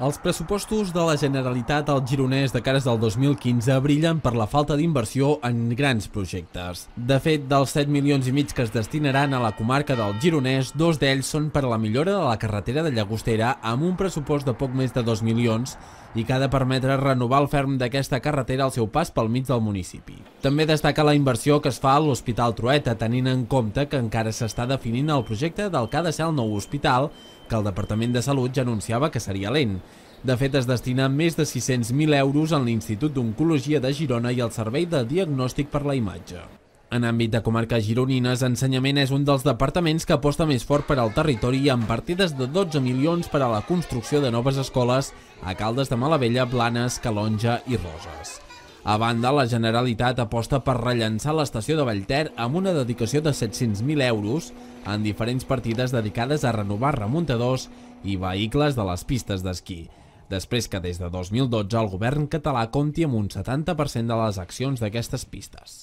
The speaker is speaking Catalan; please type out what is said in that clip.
Els pressupostos de la Generalitat al Gironès de cares del 2015 brillen per la falta d'inversió en grans projectes. De fet, dels 7 milions i mig que es destinaran a la comarca del Gironès, dos d'ells són per a la millora de la carretera de Llagostera amb un pressupost de poc més de 2 milions i que ha de permetre renovar el ferm d'aquesta carretera al seu pas pel mig del municipi. També destaca la inversió que es fa a l'Hospital Trueta, tenint en compte que encara s'està definint el projecte del que ha de ser el nou hospital, que el Departament de Salut ja anunciava que seria lent, de fet, es destina més de 600.000 euros en l'Institut d'Oncologia de Girona i al Servei de Diagnòstic per la Imatge. En àmbit de comarques gironines, ensenyament és un dels departaments que aposta més fort per al territori amb partides de 12 milions per a la construcció de noves escoles a Caldes de Malavella, Blanes, Calonja i Roses. A banda, la Generalitat aposta per rellençar l'estació de Vallter amb una dedicació de 700.000 euros en diferents partides dedicades a renovar remuntadors i vehicles de les pistes d'esquí després que des de 2012 el govern català compti amb un 70% de les accions d'aquestes pistes.